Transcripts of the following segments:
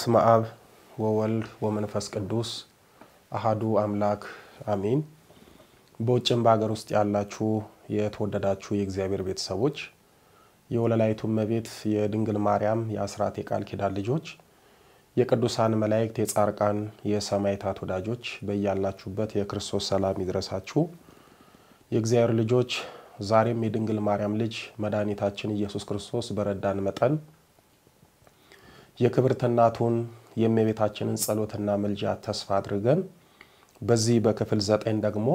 በስመ አብ ወወልድ ወመንፈስ ቅዱስ አሃዱ አምላክ አሚን። በውጭም በሀገር ውስጥ ያላችሁ የተወደዳችሁ የእግዚአብሔር ቤተሰቦች የወለላይቱ እመቤት የድንግል ማርያም የአስራት የቃል ኪዳን ልጆች የቅዱሳን መላእክት የጻርቃን የሰማይታት ወዳጆች በያላችሁበት የክርስቶስ ሰላም ይድረሳችሁ። የእግዚአብሔር ልጆች ዛሬም የድንግል ማርያም ልጅ መድኃኒታችን ኢየሱስ ክርስቶስ በረዳን መጠን የክብርት እናቱን የእመቤታችንን ጸሎትና ምልጃ ተስፋ አድርገን በዚህ በክፍል ዘጠኝ ደግሞ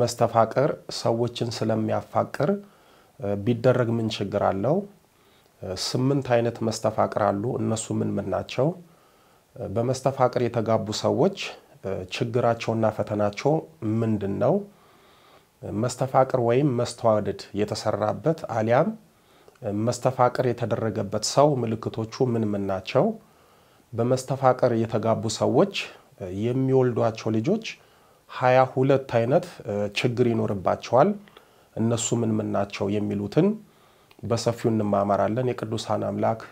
መስተፋቅር ሰዎችን ስለሚያፋቅር ቢደረግ ምን ችግር አለው? ስምንት አይነት መስተፋቅር አሉ። እነሱ ምን ምን ናቸው? በመስተፋቅር የተጋቡ ሰዎች ችግራቸውና ፈተናቸው ምንድን ነው? መስተፋቅር ወይም መስተዋደድ የተሰራበት አሊያም መስተፋቅር የተደረገበት ሰው ምልክቶቹ ምን ምን ናቸው? በመስተፋቅር የተጋቡ ሰዎች የሚወልዷቸው ልጆች ሀያ ሁለት አይነት ችግር ይኖርባቸዋል። እነሱ ምን ምን ናቸው የሚሉትን በሰፊው እንማማራለን። የቅዱሳን አምላክ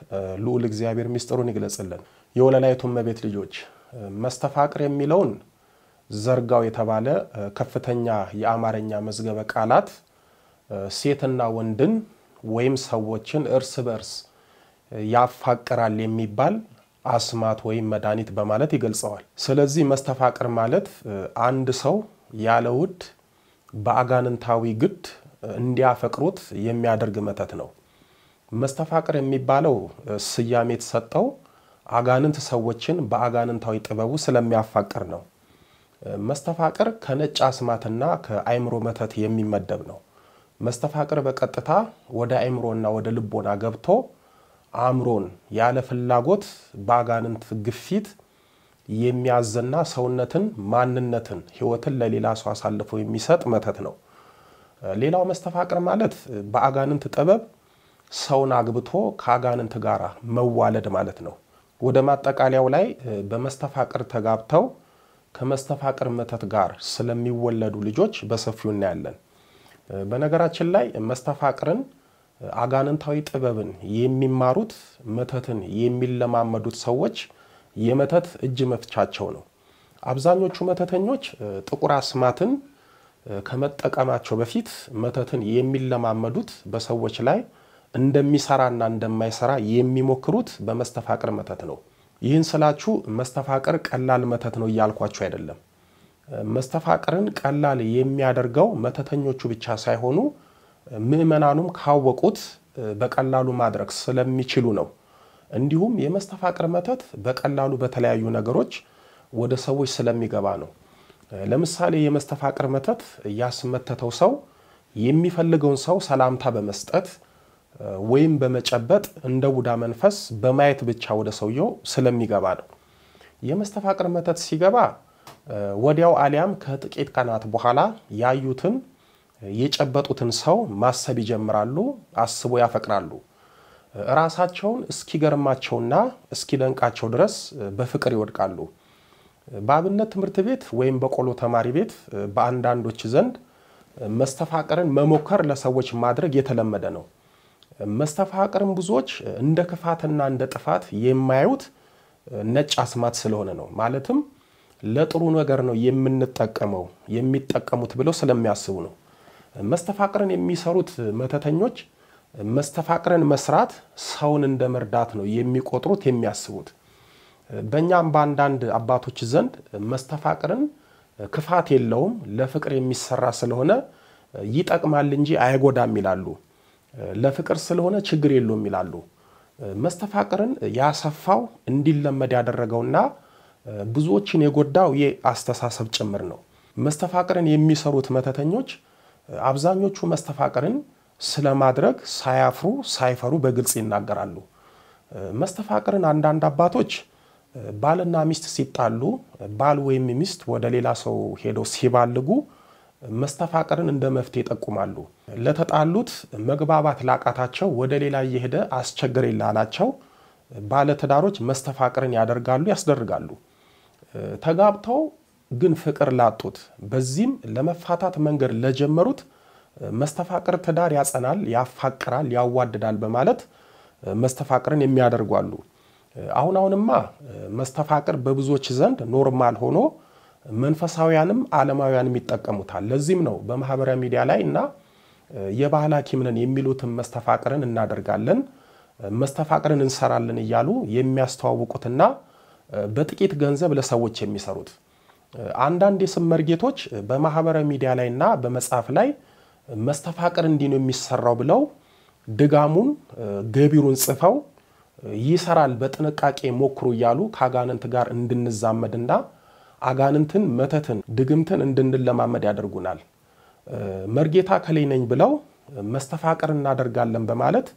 ልዑል እግዚአብሔር ሚስጥሩን ይግለጽልን። የወለላይቱ እመቤት ልጆች መስተፋቅር የሚለውን ዘርጋው የተባለ ከፍተኛ የአማርኛ መዝገበ ቃላት ሴትና ወንድን ወይም ሰዎችን እርስ በርስ ያፋቅራል የሚባል አስማት ወይም መድኃኒት በማለት ይገልጸዋል። ስለዚህ መስተፋቅር ማለት አንድ ሰው ያለ ውድ በአጋንንታዊ ግድ እንዲያፈቅሩት የሚያደርግ መተት ነው። መስተፋቅር የሚባለው ስያሜ የተሰጠው አጋንንት ሰዎችን በአጋንንታዊ ጥበቡ ስለሚያፋቅር ነው። መስተፋቅር ከነጭ አስማትና ከአይምሮ መተት የሚመደብ ነው። መስተፋቅር በቀጥታ ወደ አእምሮና ወደ ልቦና ገብቶ አእምሮን ያለ ፍላጎት በአጋንንት ግፊት የሚያዝና ሰውነትን፣ ማንነትን፣ ህይወትን ለሌላ ሰው አሳልፎ የሚሰጥ መተት ነው። ሌላው መስተፋቅር ማለት በአጋንንት ጥበብ ሰውን አግብቶ ከአጋንንት ጋር መዋለድ ማለት ነው። ወደ ማጠቃለያው ላይ በመስተፋቅር ተጋብተው ከመስተፋቅር መተት ጋር ስለሚወለዱ ልጆች በሰፊው እናያለን። በነገራችን ላይ መስተፋቅርን፣ አጋንንታዊ ጥበብን የሚማሩት መተትን የሚለማመዱት ሰዎች የመተት እጅ መፍቻቸው ነው። አብዛኞቹ መተተኞች ጥቁር አስማትን ከመጠቀማቸው በፊት መተትን የሚለማመዱት በሰዎች ላይ እንደሚሰራና እንደማይሰራ የሚሞክሩት በመስተፋቅር መተት ነው። ይህን ስላችሁ መስተፋቅር ቀላል መተት ነው እያልኳችሁ አይደለም። መስተፋቅርን ቀላል የሚያደርገው መተተኞቹ ብቻ ሳይሆኑ ምዕመናኑም ካወቁት በቀላሉ ማድረግ ስለሚችሉ ነው። እንዲሁም የመስተፋቅር መተት በቀላሉ በተለያዩ ነገሮች ወደ ሰዎች ስለሚገባ ነው። ለምሳሌ የመስተፋቅር መተት ያስመተተው ሰው የሚፈልገውን ሰው ሰላምታ በመስጠት ወይም በመጨበጥ እንደ ቡዳ መንፈስ በማየት ብቻ ወደ ሰውየው ስለሚገባ ነው። የመስተፋቅር መተት ሲገባ ወዲያው አሊያም ከጥቂት ቀናት በኋላ ያዩትን የጨበጡትን ሰው ማሰብ ይጀምራሉ፣ አስቦ ያፈቅራሉ። ራሳቸውን እስኪገርማቸውና እስኪደንቃቸው ድረስ በፍቅር ይወድቃሉ። በአብነት ትምህርት ቤት ወይም በቆሎ ተማሪ ቤት በአንዳንዶች ዘንድ መስተፋቅርን መሞከር ለሰዎች ማድረግ የተለመደ ነው። መስተፋቅርን ብዙዎች እንደ ክፋትና እንደ ጥፋት የማያዩት ነጭ አስማት ስለሆነ ነው። ማለትም ለጥሩ ነገር ነው የምንጠቀመው የሚጠቀሙት ብለው ስለሚያስቡ ነው። መስተፋቅርን የሚሰሩት መተተኞች መስተፋቅርን መስራት ሰውን እንደ መርዳት ነው የሚቆጥሩት የሚያስቡት። በእኛም በአንዳንድ አባቶች ዘንድ መስተፋቅርን ክፋት የለውም ለፍቅር የሚሰራ ስለሆነ ይጠቅማል እንጂ አይጎዳም ይላሉ። ለፍቅር ስለሆነ ችግር የለውም ይላሉ። መስተፋቅርን ያሰፋው እንዲለመድ ያደረገውና ብዙዎችን የጎዳው የአስተሳሰብ አስተሳሰብ ጭምር ነው። መስተፋቅርን የሚሰሩት መተተኞች አብዛኞቹ መስተፋቅርን ስለማድረግ ሳያፍሩ ሳይፈሩ በግልጽ ይናገራሉ። መስተፋቅርን አንዳንድ አባቶች ባልና ሚስት ሲጣሉ ባል ወይም ሚስት ወደ ሌላ ሰው ሄደው ሲባልጉ መስተፋቅርን እንደ መፍትሄ ይጠቁማሉ። ለተጣሉት መግባባት ላቃታቸው ወደ ሌላ እየሄደ አስቸግር ይላላቸው ባለትዳሮች መስተፋቅርን ያደርጋሉ፣ ያስደርጋሉ። ተጋብተው ግን ፍቅር ላጡት በዚህም ለመፋታት መንገድ ለጀመሩት መስተፋቅር ትዳር ያጸናል፣ ያፋቅራል፣ ያዋድዳል በማለት መስተፋቅርን የሚያደርጉ አሉ። አሁን አሁንማ መስተፋቅር በብዙዎች ዘንድ ኖርማል ሆኖ መንፈሳውያንም ዓለማውያንም ይጠቀሙታል። ለዚህም ነው በማህበራዊ ሚዲያ ላይ እና የባህል ሐኪም ነን የሚሉትን መስተፋቅርን እናደርጋለን፣ መስተፋቅርን እንሰራለን እያሉ የሚያስተዋውቁትና በጥቂት ገንዘብ ለሰዎች የሚሰሩት አንዳንድ የስም መርጌቶች በማህበራዊ ሚዲያ ላይና በመጽሐፍ ላይ መስተፋቅር እንዲህ ነው የሚሰራው ብለው ድጋሙን ገቢሩን ጽፈው ይሰራል፣ በጥንቃቄ ሞክሩ እያሉ ከአጋንንት ጋር እንድንዛመድና አጋንንትን፣ መተትን፣ ድግምትን እንድንለማመድ ያደርጉናል። መርጌታ ከሌ ነኝ ብለው መስተፋቅር እናደርጋለን በማለት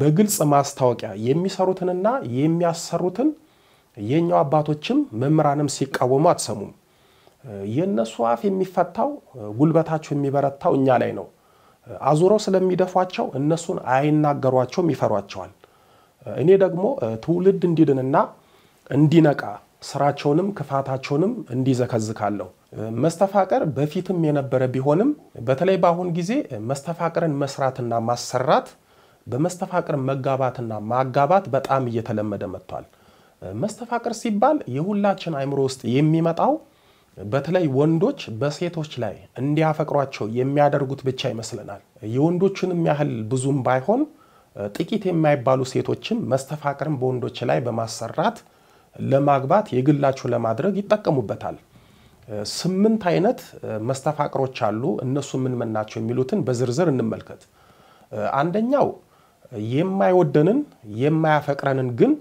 በግልጽ ማስታወቂያ የሚሰሩትንና የሚያሰሩትን የኛው አባቶችም መምህራንም ሲቃወሙ አትሰሙም። የእነሱ አፍ የሚፈታው ጉልበታቸው የሚበረታው እኛ ላይ ነው። አዙረው ስለሚደፏቸው እነሱን አይናገሯቸውም፣ ይፈሯቸዋል። እኔ ደግሞ ትውልድ እንዲድንና እንዲነቃ ስራቸውንም ክፋታቸውንም እንዲዘከዝካለሁ። መስተፋቀር በፊትም የነበረ ቢሆንም በተለይ በአሁን ጊዜ መስተፋቅርን መስራትና ማሰራት በመስተፋቅር መጋባትና ማጋባት በጣም እየተለመደ መጥቷል። መስተፋቅር ሲባል የሁላችን አይምሮ ውስጥ የሚመጣው በተለይ ወንዶች በሴቶች ላይ እንዲያፈቅሯቸው የሚያደርጉት ብቻ ይመስለናል። የወንዶችንም ያህል ብዙም ባይሆን ጥቂት የማይባሉ ሴቶችም መስተፋቅርን በወንዶች ላይ በማሰራት ለማግባት የግላቸው ለማድረግ ይጠቀሙበታል። ስምንት አይነት መስተፋቅሮች አሉ። እነሱ ምን ምን ናቸው የሚሉትን በዝርዝር እንመልከት። አንደኛው የማይወደንን የማያፈቅረንን ግን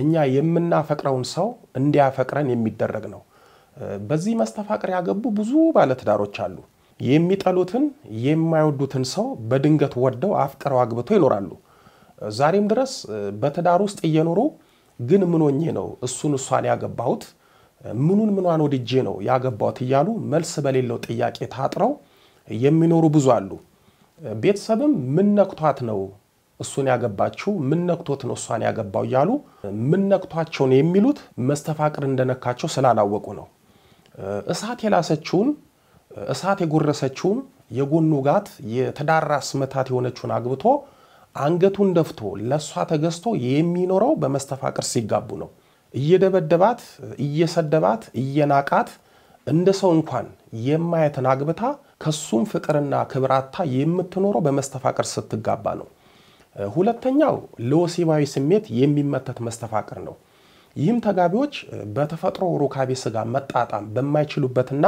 እኛ የምናፈቅረውን ሰው እንዲያፈቅረን የሚደረግ ነው። በዚህ መስተፋቅር ያገቡ ብዙ ባለትዳሮች አሉ። የሚጠሉትን የማይወዱትን ሰው በድንገት ወደው አፍቅረው አግብተው ይኖራሉ። ዛሬም ድረስ በትዳር ውስጥ እየኖሩ ግን ምኖኜ ነው እሱን እሷን ያገባሁት ምኑን ምኗን ወድጄ ነው ያገባሁት እያሉ መልስ በሌለው ጥያቄ ታጥረው የሚኖሩ ብዙ አሉ። ቤተሰብም ምን ነክቷት ነው እሱን ያገባችው ምን ነክቶት ነው እሷን ያገባው እያሉ ምን ነክቷቸው ነው የሚሉት መስተፋቅር እንደነካቸው ስላላወቁ ነው። እሳት የላሰችውን እሳት የጎረሰችውን የጎኑ ጋት የተዳራ ስመታት የሆነችውን አግብቶ አንገቱን ደፍቶ ለእሷ ተገዝቶ የሚኖረው በመስተፋቅር ሲጋቡ ነው። እየደበደባት፣ እየሰደባት፣ እየናቃት እንደ ሰው እንኳን የማየትን አግብታ ከሱም ፍቅርና ክብር አታ የምትኖረው በመስተፋቅር ስትጋባ ነው። ሁለተኛው ለወሲባዊ ስሜት የሚመተት መስተፋቅር ነው። ይህም ተጋቢዎች በተፈጥሮ ሩካቤ ስጋ መጣጣም በማይችሉበትና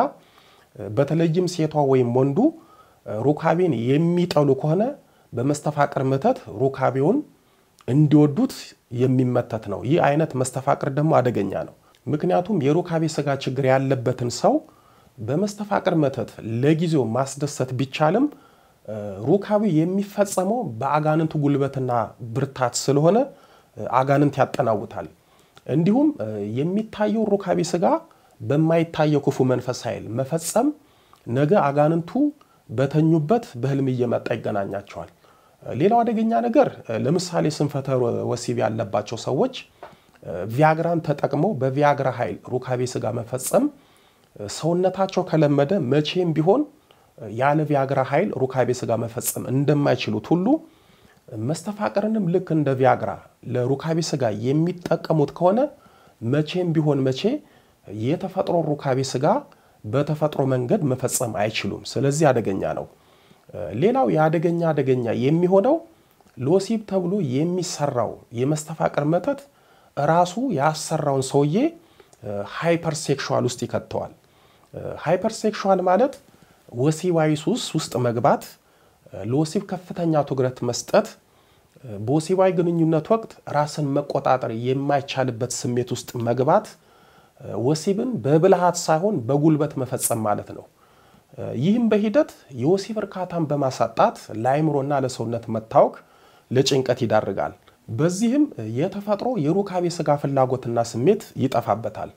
በተለይም ሴቷ ወይም ወንዱ ሩካቤን የሚጠሉ ከሆነ በመስተፋቅር ምተት ሩካቤውን እንዲወዱት የሚመተት ነው። ይህ አይነት መስተፋቅር ደግሞ አደገኛ ነው። ምክንያቱም የሩካቤ ስጋ ችግር ያለበትን ሰው በመስተፋቅር መተት ለጊዜው ማስደሰት ቢቻልም ሩካቢ የሚፈጸመው በአጋንንቱ ጉልበትና ብርታት ስለሆነ አጋንንት ያጠናውታል። እንዲሁም የሚታየው ሩካቢ ስጋ በማይታየው ክፉ መንፈስ ኃይል መፈጸም ነገ አጋንንቱ በተኙበት በህልም እየመጣ ይገናኛቸዋል። ሌላው አደገኛ ነገር ለምሳሌ ስንፈተ ወሲብ ያለባቸው ሰዎች ቪያግራን ተጠቅመው በቪያግራ ኃይል ሩካቤ ስጋ መፈጸም ሰውነታቸው ከለመደ መቼም ቢሆን የአነብ ቪያግራ ኃይል ሩካቤ ስጋ መፈጸም እንደማይችሉት ሁሉ መስተፋቅርንም ልክ እንደ ቪያግራ ለሩካቤ ስጋ የሚጠቀሙት ከሆነ መቼም ቢሆን መቼ የተፈጥሮ ሩካቤ ስጋ በተፈጥሮ መንገድ መፈጸም አይችሉም። ስለዚህ አደገኛ ነው። ሌላው የአደገኛ አደገኛ የሚሆነው ሎሲብ ተብሎ የሚሰራው የመስተፋቅር መተት ራሱ ያሰራውን ሰውዬ ሃይፐርሴክሹዋል ውስጥ ይከተዋል። ሃይፐርሴክሹዋል ማለት ወሲባዊ ሱስ ውስጥ መግባት፣ ለወሲብ ከፍተኛ ትኩረት መስጠት፣ በወሲባዊ ግንኙነት ወቅት ራስን መቆጣጠር የማይቻልበት ስሜት ውስጥ መግባት ወሲብን በብልሃት ሳይሆን በጉልበት መፈጸም ማለት ነው። ይህም በሂደት የወሲብ እርካታን በማሳጣት ለአይምሮና ለሰውነት መታወክ፣ ለጭንቀት ይዳርጋል። በዚህም የተፈጥሮ የሩካቤ ስጋ ፍላጎትና ስሜት ይጠፋበታል።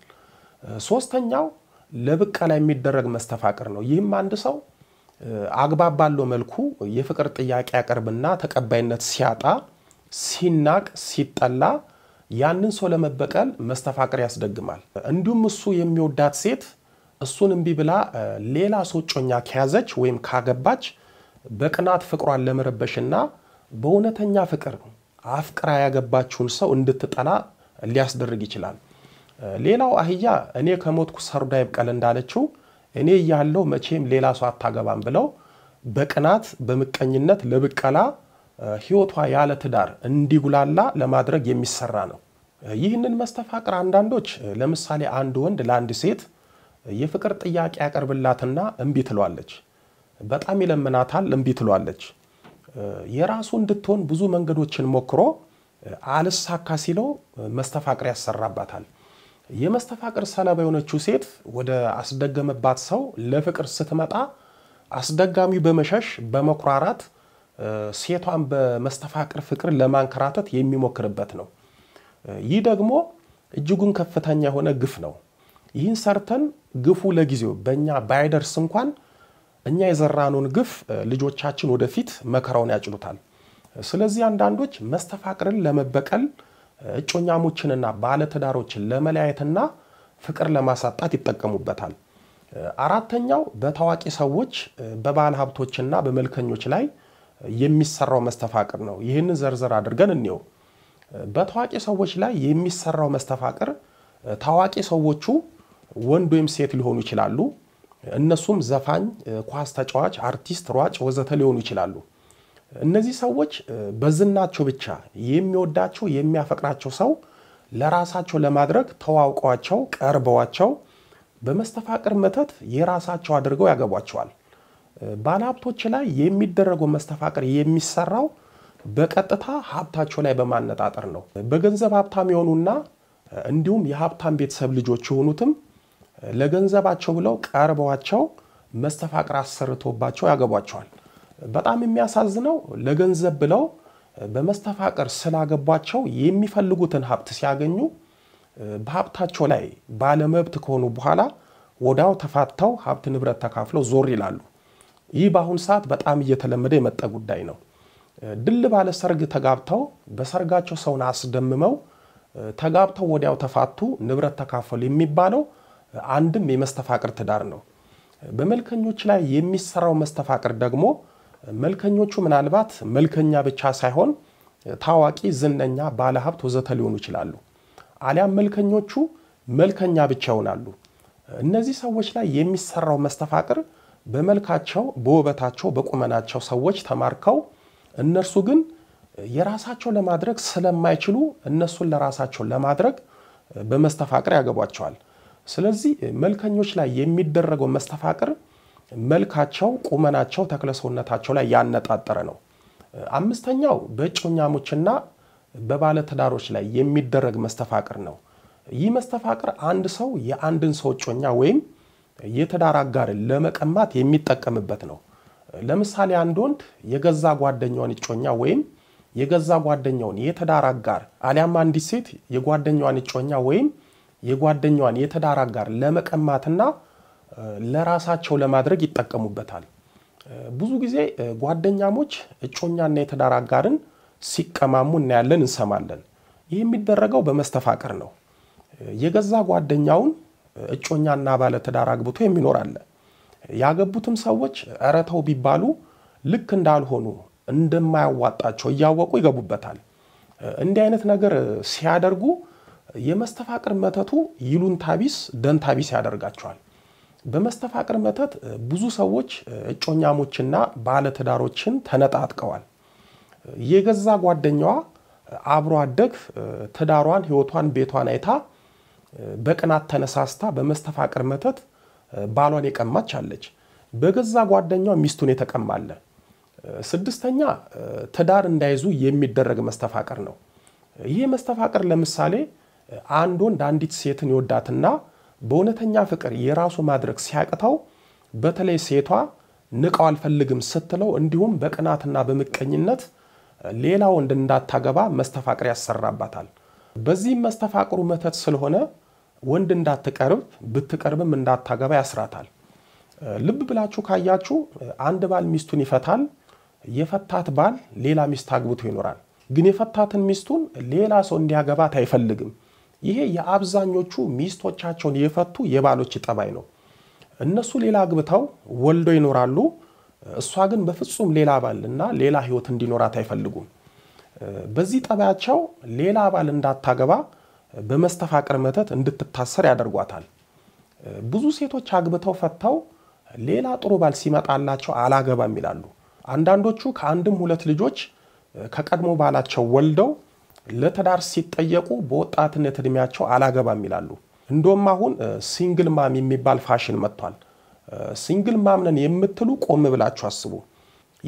ሶስተኛው ለብቀላ የሚደረግ መስተፋቅር ነው። ይህም አንድ ሰው አግባብ ባለው መልኩ የፍቅር ጥያቄ ያቀርብና ተቀባይነት ሲያጣ፣ ሲናቅ፣ ሲጠላ ያንን ሰው ለመበቀል መስተፋቅር ያስደግማል። እንዲሁም እሱ የሚወዳት ሴት እሱን እምቢ ብላ ሌላ ሰው እጮኛ ከያዘች ወይም ካገባች በቅናት ፍቅሯን ለመረበሽና በእውነተኛ ፍቅር አፍቅራ ያገባችውን ሰው እንድትጠላ ሊያስደርግ ይችላል። ሌላው አህያ እኔ ከሞትኩ ሰርዶ አይብቀል እንዳለችው እኔ እያለው መቼም ሌላ ሰው አታገባም ብለው በቅናት በምቀኝነት ለብቀላ ህይወቷ ያለ ትዳር እንዲጉላላ ለማድረግ የሚሰራ ነው። ይህንን መስተፋቅር አንዳንዶች ለምሳሌ አንድ ወንድ ለአንድ ሴት የፍቅር ጥያቄ ያቀርብላትና እምቢ ትሏለች። በጣም ይለምናታል፣ እምቢ ትሏለች። የራሱ እንድትሆን ብዙ መንገዶችን ሞክሮ አልሳካ ሲለው መስተፋቅር ያሰራባታል። የመስተፋቅር ሰለባ የሆነችው ሴት ወደ አስደገመባት ሰው ለፍቅር ስትመጣ አስደጋሚው በመሸሽ በመኩራራት ሴቷን በመስተፋቅር ፍቅር ለማንከራተት የሚሞክርበት ነው። ይህ ደግሞ እጅጉን ከፍተኛ የሆነ ግፍ ነው። ይህን ሰርተን ግፉ ለጊዜው በእኛ ባይደርስ እንኳን እኛ የዘራነውን ግፍ ልጆቻችን ወደፊት መከራውን ያጭሉታል። ስለዚህ አንዳንዶች መስተፋቅርን ለመበቀል እጮኛሞችንና ባለትዳሮችን ለመለያየትና ፍቅር ለማሳጣት ይጠቀሙበታል። አራተኛው በታዋቂ ሰዎች በባለ ሀብቶችና በመልከኞች ላይ የሚሰራው መስተፋቅር ነው። ይህንን ዘርዘር አድርገን እንየው። በታዋቂ ሰዎች ላይ የሚሰራው መስተፋቅር ታዋቂ ሰዎቹ ወንድ ወይም ሴት ሊሆኑ ይችላሉ። እነሱም ዘፋኝ፣ ኳስ ተጫዋች፣ አርቲስት፣ ሯጭ ወዘተ ሊሆኑ ይችላሉ። እነዚህ ሰዎች በዝናቸው ብቻ የሚወዳቸው የሚያፈቅራቸው ሰው ለራሳቸው ለማድረግ ተዋውቀዋቸው ቀርበዋቸው በመስተፋቅር መተት የራሳቸው አድርገው ያገቧቸዋል። ባለሀብቶች ላይ የሚደረገው መስተፋቅር የሚሰራው በቀጥታ ሀብታቸው ላይ በማነጣጠር ነው። በገንዘብ ሀብታም የሆኑና እንዲሁም የሀብታም ቤተሰብ ልጆች የሆኑትም ለገንዘባቸው ብለው ቀርበዋቸው መስተፋቅር አሰርቶባቸው ያገቧቸዋል። በጣም የሚያሳዝነው ለገንዘብ ብለው በመስተፋቀር ስላገቧቸው የሚፈልጉትን ሀብት ሲያገኙ በሀብታቸው ላይ ባለመብት ከሆኑ በኋላ ወዳው ተፋተው ሀብት ንብረት ተካፍለው ዞር ይላሉ። ይህ በአሁን ሰዓት በጣም እየተለመደ የመጣ ጉዳይ ነው። ድል ባለ ሰርግ ተጋብተው በሰርጋቸው ሰውን አስደምመው ተጋብተው ወዲያው ተፋቱ፣ ንብረት ተካፈሉ የሚባለው አንድም የመስተፋቅር ትዳር ነው። በመልከኞች ላይ የሚሰራው መስተፋቅር ደግሞ መልከኞቹ ምናልባት መልከኛ ብቻ ሳይሆን ታዋቂ፣ ዝነኛ፣ ባለሀብት ወዘተ ሊሆኑ ይችላሉ። አሊያም መልከኞቹ መልከኛ ብቻ ይሆናሉ። እነዚህ ሰዎች ላይ የሚሰራው መስተፋቅር በመልካቸው፣ በውበታቸው፣ በቁመናቸው ሰዎች ተማርከው እነርሱ ግን የራሳቸው ለማድረግ ስለማይችሉ እነሱን ለራሳቸው ለማድረግ በመስተፋቅር ያገቧቸዋል። ስለዚህ መልከኞች ላይ የሚደረገው መስተፋቅር መልካቸው፣ ቁመናቸው፣ ተክለሰውነታቸው ላይ ያነጣጠረ ነው። አምስተኛው በእጮኛሞችና በባለትዳሮች ላይ የሚደረግ መስተፋቅር ነው። ይህ መስተፋቅር አንድ ሰው የአንድን ሰው እጮኛ ወይም የትዳር አጋርን ለመቀማት የሚጠቀምበት ነው። ለምሳሌ አንድ ወንድ የገዛ ጓደኛውን እጮኛ ወይም የገዛ ጓደኛውን የትዳር አጋር አሊያም አንዲት ሴት የጓደኛዋን እጮኛ ወይም የጓደኛዋን የትዳር አጋር ለመቀማትና ለራሳቸው ለማድረግ ይጠቀሙበታል። ብዙ ጊዜ ጓደኛሞች እጮኛና የትዳር አጋርን ሲቀማሙ እናያለን፣ እንሰማለን። ይህ የሚደረገው በመስተፋቀር ነው። የገዛ ጓደኛውን እጮኛና ባለ ትዳር አግብቶ የሚኖር አለ። ያገቡትም ሰዎች እረተው ቢባሉ ልክ እንዳልሆኑ እንደማያዋጣቸው እያወቁ ይገቡበታል። እንዲህ አይነት ነገር ሲያደርጉ የመስተፋቅር መተቱ ይሉንታ ቢስ ደንታ ቢስ ያደርጋቸዋል። በመስተፋቅር መተት ብዙ ሰዎች እጮኛሞችና ባለትዳሮችን ተነጣጥቀዋል። የገዛ ጓደኛዋ አብሮ አደግ ትዳሯን፣ ህይወቷን፣ ቤቷን አይታ በቅናት ተነሳስታ በመስተፋቅር መተት ባሏን የቀማች አለች። በገዛ ጓደኛዋ ሚስቱን የተቀማለ። ስድስተኛ ትዳር እንዳይዙ የሚደረግ መስተፋቅር ነው። ይህ መስተፋቅር ለምሳሌ አንድ ወንድ አንዲት ሴትን ይወዳትና በእውነተኛ ፍቅር የራሱ ማድረግ ሲያቅተው በተለይ ሴቷ ንቀው አልፈልግም ስትለው እንዲሁም በቅናትና በምቀኝነት ሌላ ወንድ እንዳታገባ መስተፋቅር ያሰራባታል። በዚህም መስተፋቅሩ መተት ስለሆነ ወንድ እንዳትቀርብ ብትቀርብም እንዳታገባ ያስራታል። ልብ ብላችሁ ካያችሁ አንድ ባል ሚስቱን ይፈታል። የፈታት ባል ሌላ ሚስት አግብቶ ይኖራል። ግን የፈታትን ሚስቱን ሌላ ሰው እንዲያገባት አይፈልግም። ይሄ የአብዛኞቹ ሚስቶቻቸውን የፈቱ የባሎች ጠባይ ነው። እነሱ ሌላ አግብተው ወልደው ይኖራሉ። እሷ ግን በፍጹም ሌላ ባል እና ሌላ ህይወት እንዲኖራት አይፈልጉም። በዚህ ጠባያቸው ሌላ ባል እንዳታገባ በመስተፋቅር መተት እንድትታሰር ያደርጓታል። ብዙ ሴቶች አግብተው ፈተው ሌላ ጥሩ ባል ሲመጣላቸው አላገባም ይላሉ። አንዳንዶቹ ከአንድም ሁለት ልጆች ከቀድሞ ባላቸው ወልደው ለትዳር ሲጠየቁ በወጣትነት እድሜያቸው አላገባም ይላሉ። እንደውም አሁን ሲንግል ማም የሚባል ፋሽን መጥቷል። ሲንግል ማምነን የምትሉ ቆም ብላችሁ አስቡ።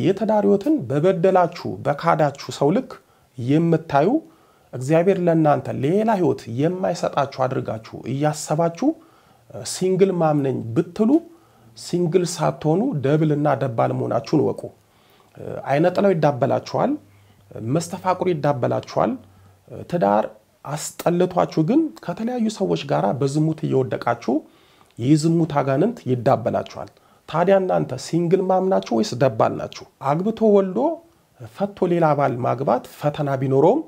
የትዳር ህይወትን በበደላችሁ በካዳችሁ ሰው ልክ የምታዩ እግዚአብሔር ለእናንተ ሌላ ህይወት የማይሰጣችሁ አድርጋችሁ እያሰባችሁ ሲንግል ማምነኝ ብትሉ ሲንግል ሳትሆኑ ደብልና ደባል መሆናችሁን እወቁ። አይነጥለው ይዳበላችኋል። መስተፋቅሩ ይዳበላችኋል። ትዳር አስጠልቷችሁ ግን ከተለያዩ ሰዎች ጋር በዝሙት እየወደቃችሁ የዝሙት አጋንንት ይዳበላችኋል። ታዲያ እናንተ ሲንግል ማም ናችሁ ወይስ ደባል ናችሁ? አግብቶ ወልዶ ፈቶ ሌላ ባል ማግባት ፈተና ቢኖረውም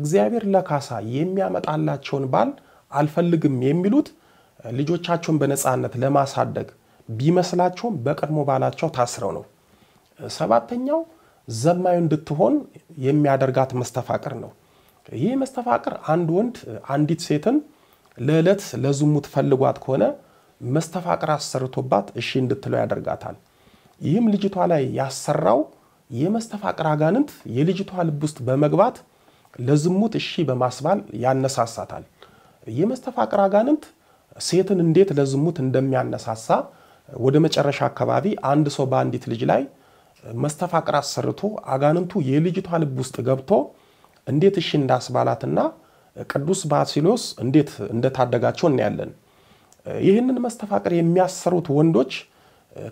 እግዚአብሔር ለካሳ የሚያመጣላቸውን ባል አልፈልግም የሚሉት ልጆቻቸውን በነፃነት ለማሳደግ ቢመስላቸውም በቀድሞ ባላቸው ታስረው ነው። ሰባተኛው ዘማዩ እንድትሆን የሚያደርጋት መስተፋቅር ነው። ይህ መስተፋቅር አንድ ወንድ አንዲት ሴትን ለዕለት ለዝሙት ፈልጓት ከሆነ መስተፋቅር አሰርቶባት እሺ እንድትለው ያደርጋታል። ይህም ልጅቷ ላይ ያሰራው የመስተፋቅር አጋንንት የልጅቷ ልብ ውስጥ በመግባት ለዝሙት እሺ በማስባል ያነሳሳታል። የመስተፋቅር አጋንንት ሴትን እንዴት ለዝሙት እንደሚያነሳሳ ወደ መጨረሻ አካባቢ አንድ ሰው በአንዲት ልጅ ላይ መስተፋቅር አሰርቶ አጋንንቱ የልጅቷ ልብ ውስጥ ገብቶ እንዴት እሺ እንዳስባላትና ቅዱስ ባሲሎስ እንዴት እንደታደጋቸው እናያለን። ይህንን መስተፋቅር የሚያሰሩት ወንዶች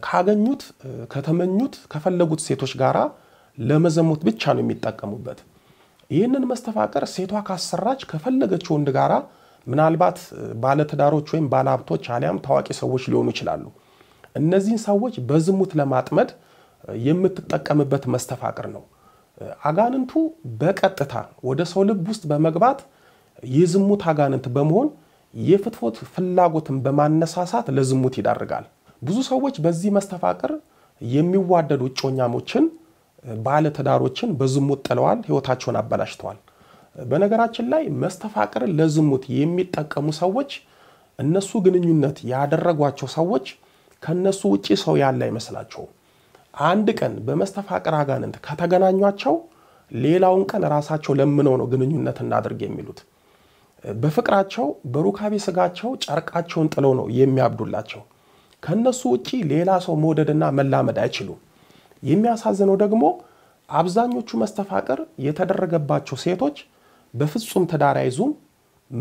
ካገኙት፣ ከተመኙት፣ ከፈለጉት ሴቶች ጋር ለመዘሙት ብቻ ነው የሚጠቀሙበት። ይህንን መስተፋቅር ሴቷ ካሰራች ከፈለገችው ወንድ ጋራ ምናልባት ባለትዳሮች ወይም ባለሀብቶች አሊያም ታዋቂ ሰዎች ሊሆኑ ይችላሉ። እነዚህን ሰዎች በዝሙት ለማጥመድ የምትጠቀምበት መስተፋቅር ነው። አጋንንቱ በቀጥታ ወደ ሰው ልብ ውስጥ በመግባት የዝሙት አጋንንት በመሆን የፍትፎት ፍላጎትን በማነሳሳት ለዝሙት ይዳርጋል። ብዙ ሰዎች በዚህ መስተፋቅር የሚዋደዱ እጮኛሞችን፣ ባለተዳሮችን በዝሙት ጥለዋል፣ ህይወታቸውን አበላሽተዋል። በነገራችን ላይ መስተፋቅር ለዝሙት የሚጠቀሙ ሰዎች እነሱ ግንኙነት ያደረጓቸው ሰዎች ከነሱ ውጪ ሰው ያለ አይመስላቸውም። አንድ ቀን በመስተፋቅር አጋንንት ከተገናኟቸው ሌላውን ቀን ራሳቸው ለምነው ነው ግንኙነት እናድርግ የሚሉት። በፍቅራቸው በሩካቤ ስጋቸው ጨርቃቸውን ጥለው ነው የሚያብዱላቸው። ከነሱ ውጪ ሌላ ሰው መውደድና መላመድ አይችሉም። የሚያሳዝነው ደግሞ አብዛኞቹ መስተፋቅር የተደረገባቸው ሴቶች በፍጹም ትዳር አይዙም፣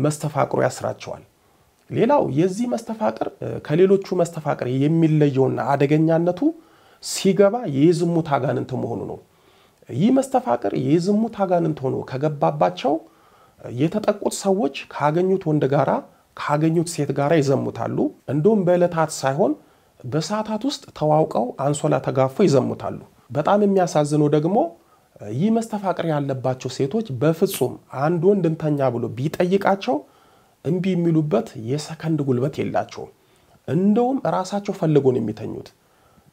መስተፋቅሩ ያስራቸዋል። ሌላው የዚህ መስተፋቅር ከሌሎቹ መስተፋቅር የሚለየውና አደገኛነቱ ሲገባ የዝሙት አጋንንት መሆኑ ነው። ይህ መስተፋቅር የዝሙት አጋንንት ሆኖ ከገባባቸው የተጠቁት ሰዎች ካገኙት ወንድ ጋራ ካገኙት ሴት ጋራ ይዘሙታሉ። እንዲሁም በዕለታት ሳይሆን በሰዓታት ውስጥ ተዋውቀው አንሶላ ተጋፎ ይዘሙታሉ። በጣም የሚያሳዝነው ደግሞ ይህ መስተፋቅር ያለባቸው ሴቶች በፍጹም አንድ ወንድ እንተኛ ብሎ ቢጠይቃቸው እምቢ የሚሉበት የሰከንድ ጉልበት የላቸውም። እንደውም ራሳቸው ፈልጎ ነው የሚተኙት።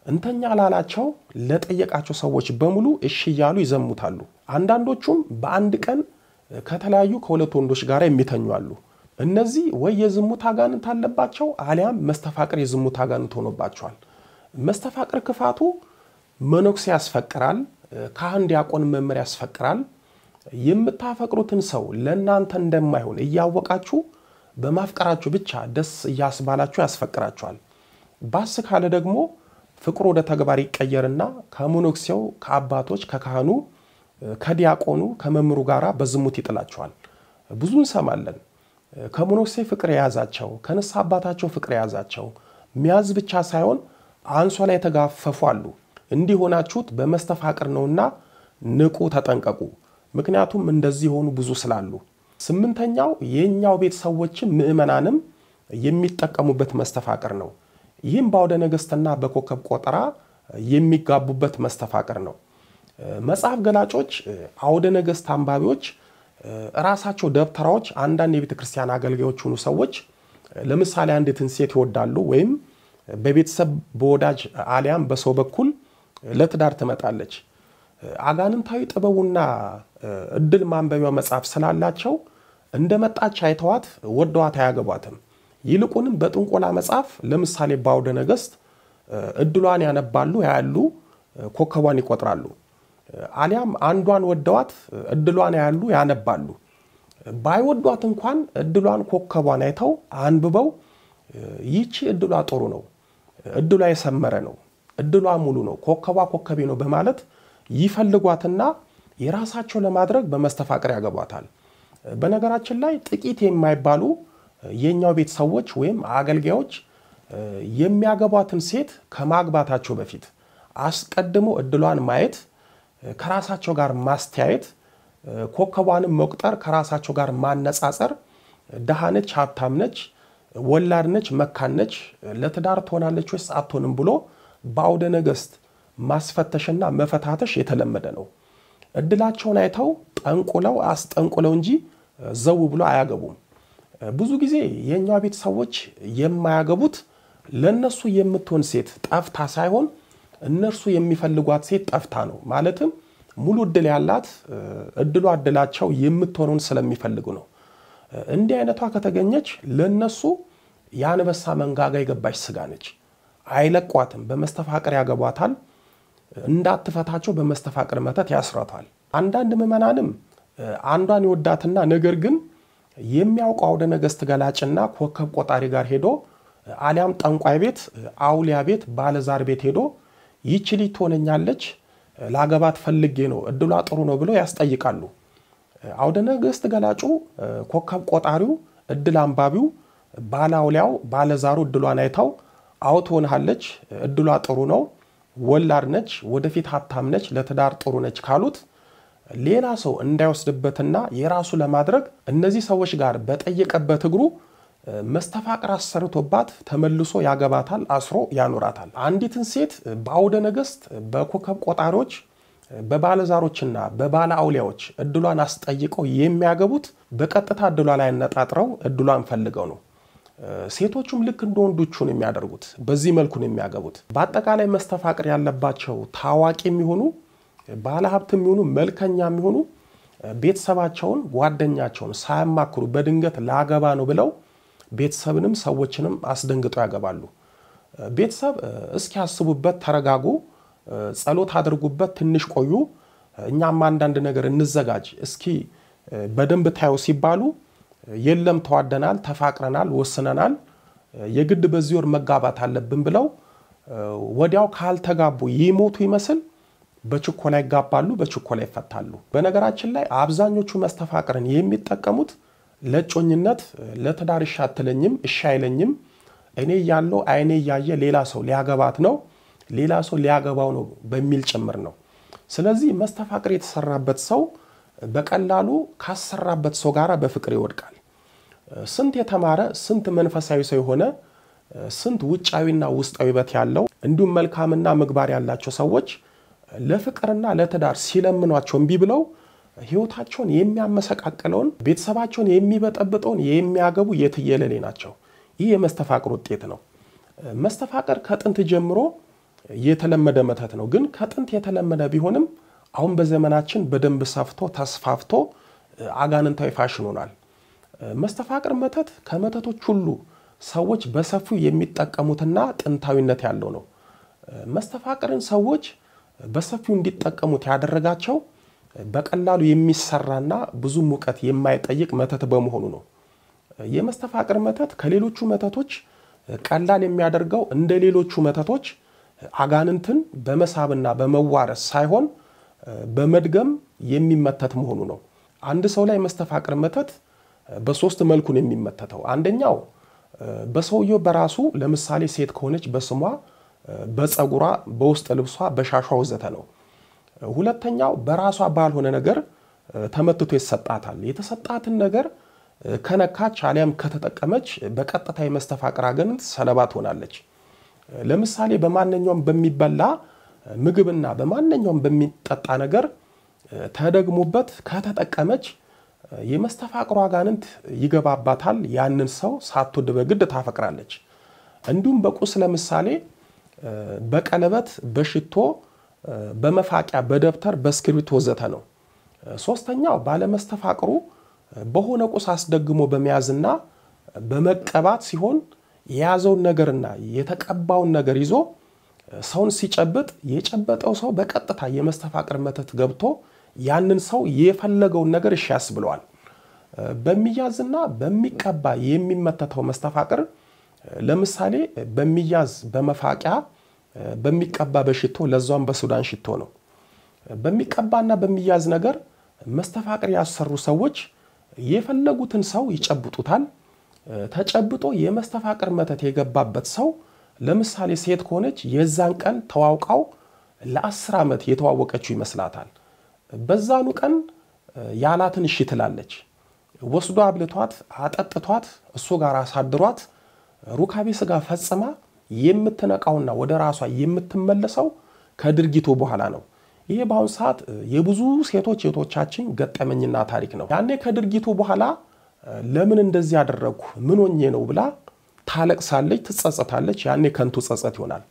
እንተኛ ላላቸው ለጠየቃቸው ሰዎች በሙሉ እሺ እያሉ ይዘሙታሉ። አንዳንዶቹም በአንድ ቀን ከተለያዩ ከሁለት ወንዶች ጋር የሚተኙ አሉ። እነዚህ ወይ የዝሙት አጋንንት አለባቸው አሊያም መስተፋቅር የዝሙት አጋንንት ሆኖባቸዋል። መስተፋቅር ክፋቱ መነኩሴ ያስፈቅራል፣ ካህን፣ ዲያቆን፣ መምህር ያስፈቅራል። የምታፈቅሩትን ሰው ለእናንተ እንደማይሆን እያወቃችሁ በማፍቀራችሁ ብቻ ደስ እያስባላችሁ ያስፈቅራችኋል። ባስ ካለ ደግሞ ፍቅሩ ወደ ተግባር ይቀየርና ከሞኖክሴው ከአባቶች ከካህኑ ከዲያቆኑ ከመምሩ ጋር በዝሙት ይጥላቸዋል። ብዙ እንሰማለን። ከሞኖክሴ ፍቅር የያዛቸው ከንስሐ አባታቸው ፍቅር የያዛቸው ሚያዝ ብቻ ሳይሆን ላይ የተጋፈፉ አሉ። እንዲህ ሆናችሁት በመስተፋቅር ነውና ንቁ፣ ተጠንቀቁ። ምክንያቱም እንደዚህ የሆኑ ብዙ ስላሉ። ስምንተኛው የእኛው ቤት ሰዎችም ምእመናንም የሚጠቀሙበት መስተፋቅር ነው። ይህም በአውደ ነገስትና በኮከብ ቆጠራ የሚጋቡበት መስተፋቅር ነው። መጽሐፍ ገላጮች፣ አውደ ነገስት አንባቢዎች ራሳቸው ደብተራዎች አንዳንድ የቤተ ክርስቲያን አገልጋዮች ሆኑ ሰዎች ለምሳሌ አንዲትን ሴት ይወዳሉ ወይም በቤተሰብ በወዳጅ አሊያም በሰው በኩል ለትዳር ትመጣለች። አጋንንታዊ ጥበቡና እድል ማንበቢያ መጽሐፍ ስላላቸው እንደመጣች አይተዋት ወደዋት አያገቧትም። ይልቁንም በጥንቆላ መጽሐፍ ለምሳሌ በአውደ ነገስት እድሏን ያነባሉ፣ ያያሉ፣ ኮከቧን ይቆጥራሉ። አሊያም አንዷን ወደዋት እድሏን ያያሉ፣ ያነባሉ። ባይወዷት እንኳን እድሏን፣ ኮከቧን አይተው አንብበው ይቺ እድሏ ጥሩ ነው፣ እድሏ የሰመረ ነው፣ እድሏ ሙሉ ነው፣ ኮከቧ ኮከቤ ነው በማለት ይፈልጓትና የራሳቸው ለማድረግ በመስተፋቅር ያገቧታል። በነገራችን ላይ ጥቂት የማይባሉ የእኛው ቤት ሰዎች ወይም አገልጋዮች የሚያገቧትን ሴት ከማግባታቸው በፊት አስቀድሞ እድሏን ማየት፣ ከራሳቸው ጋር ማስተያየት፣ ኮከቧንም መቁጠር፣ ከራሳቸው ጋር ማነጻጸር፣ ደሃነች ሀብታምነች፣ ወላድነች፣ መካነች፣ ለትዳር ትሆናለች ወይስ አትሆንም ብሎ በአውደ ነገስት ማስፈተሽና መፈታተሽ የተለመደ ነው። እድላቸውን አይተው ጠንቁለው አስጠንቁለው እንጂ ዘው ብሎ አያገቡም። ብዙ ጊዜ የእኛ ቤት ሰዎች የማያገቡት ለእነሱ የምትሆን ሴት ጠፍታ ሳይሆን እነርሱ የሚፈልጓት ሴት ጠፍታ ነው። ማለትም ሙሉ እድል ያላት እድሏ እድላቸው የምትሆኑን ስለሚፈልጉ ነው። እንዲህ አይነቷ ከተገኘች ለእነሱ የአንበሳ መንጋጋ የገባች ስጋ ነች። አይለቋትም። በመስተፋቅር ያገቧታል። እንዳትፈታቸው በመስተፋቅር መተት ያስረቷል። አንዳንድ ምዕመናንም አንዷን ይወዳትና ነገር ግን የሚያውቀው አውደ ነገስት ገላጭና ኮከብ ቆጣሪ ጋር ሄዶ አሊያም ጠንቋይ ቤት፣ አውሊያ ቤት፣ ባለዛር ቤት ሄዶ ይቺ ልጅ ትሆነኛለች፣ ላገባት ፈልጌ ነው፣ እድሏ ጥሩ ነው ብሎ ያስጠይቃሉ። አውደ ነገስት ገላጩ፣ ኮከብ ቆጣሪው፣ እድል አንባቢው፣ ባላውሊያው፣ ባለዛሩ እድሏን አይተው አዎ ትሆንሃለች፣ እድሏ ጥሩ ነው፣ ወላድ ነች፣ ወደፊት ሀብታም ነች፣ ለትዳር ጥሩ ነች ካሉት ሌላ ሰው እንዳይወስድበትና የራሱ ለማድረግ እነዚህ ሰዎች ጋር በጠየቀበት እግሩ መስተፋቅር አሰርቶባት ተመልሶ ያገባታል፣ አስሮ ያኖራታል። አንዲትን ሴት በአውደ ነገስት፣ በኮከብ ቆጣሪዎች፣ በባለዛሮችና በባለ አውሊያዎች እድሏን አስጠይቀው የሚያገቡት በቀጥታ እድሏ ላይ አነጣጥረው እድሏን ፈልገው ነው። ሴቶቹም ልክ እንደ ወንዶቹን የሚያደርጉት በዚህ መልኩ ነው የሚያገቡት። በአጠቃላይ መስተፋቅር ያለባቸው ታዋቂ የሚሆኑ ባለ ሀብት የሚሆኑ መልከኛ የሚሆኑ ቤተሰባቸውን ጓደኛቸውን ሳያማክሩ በድንገት ላገባ ነው ብለው ቤተሰብንም ሰዎችንም አስደንግጠው ያገባሉ። ቤተሰብ እስኪ አስቡበት ተረጋጉ፣ ጸሎት አድርጉበት፣ ትንሽ ቆዩ፣ እኛም አንዳንድ ነገር እንዘጋጅ፣ እስኪ በደንብ ታየው ሲባሉ የለም ተዋደናል፣ ተፋቅረናል፣ ወስነናል፣ የግድ በዚህ ወር መጋባት አለብን ብለው ወዲያው ካልተጋቡ ይሞቱ ይመስል በችኮላ ይጋባሉ፣ በችኮላ ይፈታሉ። በነገራችን ላይ አብዛኞቹ መስተፋቅርን የሚጠቀሙት ለጮኝነት፣ ለትዳር እሺ አትለኝም፣ እሺ አይለኝም፣ እኔ ያለው አይኔ እያየ ሌላ ሰው ሊያገባት ነው፣ ሌላ ሰው ሊያገባው ነው በሚል ጭምር ነው። ስለዚህ መስተፋቅር የተሰራበት ሰው በቀላሉ ካሰራበት ሰው ጋር በፍቅር ይወድቃል። ስንት የተማረ ስንት መንፈሳዊ ሰው የሆነ ስንት ውጫዊና ውስጣዊ በት ያለው እንዲሁም መልካምና ምግባር ያላቸው ሰዎች ለፍቅርና ለትዳር ሲለምኗቸው እምቢ ብለው ህይወታቸውን የሚያመሰቃቅለውን ቤተሰባቸውን የሚበጠብጠውን የሚያገቡ የትየለሌ ናቸው። ይህ የመስተፋቅር ውጤት ነው። መስተፋቅር ከጥንት ጀምሮ የተለመደ መተት ነው። ግን ከጥንት የተለመደ ቢሆንም አሁን በዘመናችን በደንብ ሰፍቶ ተስፋፍቶ አጋንንታዊ ፋሽን ሆኗል። መስተፋቅር መተት ከመተቶች ሁሉ ሰዎች በሰፊው የሚጠቀሙትና ጥንታዊነት ያለው ነው። መስተፋቅርን ሰዎች በሰፊው እንዲጠቀሙት ያደረጋቸው በቀላሉ የሚሰራና ብዙ ሙቀት የማይጠይቅ መተት በመሆኑ ነው። የመስተፋቅር መተት ከሌሎቹ መተቶች ቀላል የሚያደርገው እንደ ሌሎቹ መተቶች አጋንንትን በመሳብና በመዋረስ ሳይሆን በመድገም የሚመተት መሆኑ ነው። አንድ ሰው ላይ መስተፋቅር መተት በሶስት መልኩ ነው የሚመተተው። አንደኛው በሰውየው በራሱ ለምሳሌ ሴት ከሆነች በስሟ በፀጉሯ፣ በውስጥ ልብሷ፣ በሻሿ ወዘተ ነው። ሁለተኛው በራሷ ባልሆነ ነገር ተመትቶ ይሰጣታል። የተሰጣትን ነገር ከነካች አሊያም ከተጠቀመች በቀጥታ የመስተፋቅር አጋንንት ሰለባ ትሆናለች። ለምሳሌ በማንኛውም በሚበላ ምግብና በማንኛውም በሚጠጣ ነገር ተደግሞበት ከተጠቀመች የመስተፋቅሯ አጋንንት ይገባባታል። ያንን ሰው ሳትወድ በግድ ታፈቅራለች። እንዲሁም በቁስ ለምሳሌ በቀለበት በሽቶ በመፋቂያ በደብተር በእስክሪብቶ ወዘተ ነው። ሶስተኛው ባለመስተፋቅሩ በሆነ ቁስ አስደግሞ በመያዝና በመቀባት ሲሆን የያዘውን ነገርና የተቀባውን ነገር ይዞ ሰውን ሲጨብጥ የጨበጠው ሰው በቀጥታ የመስተፋቅር መተት ገብቶ ያንን ሰው የፈለገውን ነገር እሺ ያስብለዋል። በሚያዝና በሚቀባ የሚመተተው መስተፋቅር ለምሳሌ በሚያዝ በመፋቂያ በሚቀባ በሽቶ ለዛም በሱዳን ሽቶ ነው። በሚቀባና በሚያዝ ነገር መስተፋቅር ያሰሩ ሰዎች የፈለጉትን ሰው ይጨብጡታል። ተጨብጦ የመስተፋቅር መተት የገባበት ሰው ለምሳሌ ሴት ከሆነች የዛን ቀን ተዋውቃው ለአስር ዓመት የተዋወቀችው ይመስላታል። በዛኑ ቀን ያላትን እሺ ትላለች። ወስዶ አብልቷት አጠጥቷት እሱ ጋር አሳድሯት ሩካቤ ስጋ ፈጽማ የምትነቃውና ወደ ራሷ የምትመለሰው ከድርጊቱ በኋላ ነው። ይሄ በአሁኑ ሰዓት የብዙ ሴቶች ሴቶቻችን ገጠመኝና ታሪክ ነው። ያኔ ከድርጊቱ በኋላ ለምን እንደዚህ ያደረግኩ ምን ሆኜ ነው ብላ ታለቅሳለች፣ ትጸጸታለች። ያኔ ከንቱ ጸጸት ይሆናል።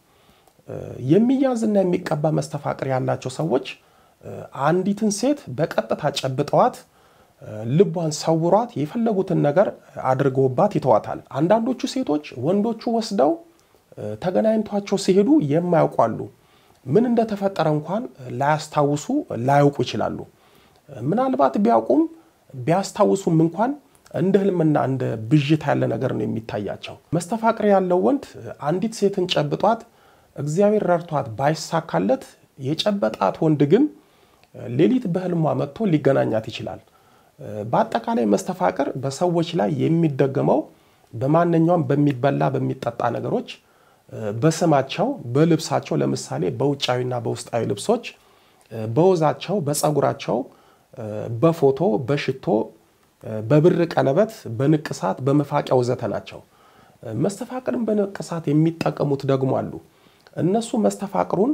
የሚያዝና የሚቀባ መስተፋቅር ያላቸው ሰዎች አንዲትን ሴት በቀጥታ ጨብጠዋት ልቧን ሰውሯት የፈለጉትን ነገር አድርገውባት ይተዋታል። አንዳንዶቹ ሴቶች ወንዶቹ ወስደው ተገናኝቷቸው ሲሄዱ የማያውቋሉ። ምን እንደተፈጠረ እንኳን ላያስታውሱ ላያውቁ ይችላሉ። ምናልባት ቢያውቁም ቢያስታውሱም እንኳን እንደ ህልምና እንደ ብዥታ ያለ ነገር ነው የሚታያቸው። መስተፋቅር ያለው ወንድ አንዲት ሴትን ጨብጧት እግዚአብሔር ረድቷት ባይሳካለት የጨበጣት ወንድ ግን ሌሊት በህልሟ መጥቶ ሊገናኛት ይችላል። በአጠቃላይ መስተፋቅር በሰዎች ላይ የሚደገመው በማንኛውም በሚበላ በሚጠጣ ነገሮች፣ በስማቸው፣ በልብሳቸው ለምሳሌ በውጫዊና በውስጣዊ ልብሶች፣ በወዛቸው፣ በፀጉራቸው፣ በፎቶ፣ በሽቶ፣ በብር ቀለበት፣ በንቅሳት፣ በመፋቂያ ወዘተ ናቸው። መስተፋቅርን በንቅሳት የሚጠቀሙት ደግሞ አሉ። እነሱ መስተፋቅሩን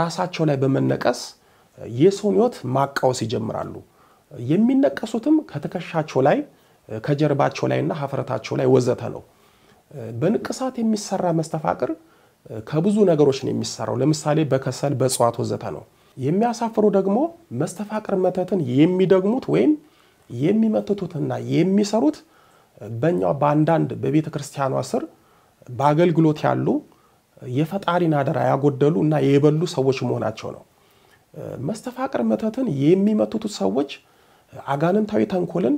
ራሳቸው ላይ በመነቀስ የሰውን ሕይወት ማቃወስ ይጀምራሉ። የሚነቀሱትም ከትከሻቸው ላይ ከጀርባቸው ላይና ሀፍረታቸው ላይ ወዘተ ነው። በንቅሳት የሚሰራ መስተፋቅር ከብዙ ነገሮች ነው የሚሰራው። ለምሳሌ በከሰል፣ በእጽዋት ወዘተ ነው። የሚያሳፍሩ ደግሞ መስተፋቅር መተትን የሚደግሙት ወይም የሚመትቱትና የሚሰሩት በእኛው በአንዳንድ በቤተ ክርስቲያኗ ስር በአገልግሎት ያሉ የፈጣሪን አደራ ያጎደሉ እና የበሉ ሰዎች መሆናቸው ነው። መስተፋቅር መተትን የሚመትቱት ሰዎች አጋንንታዊ ተንኮልን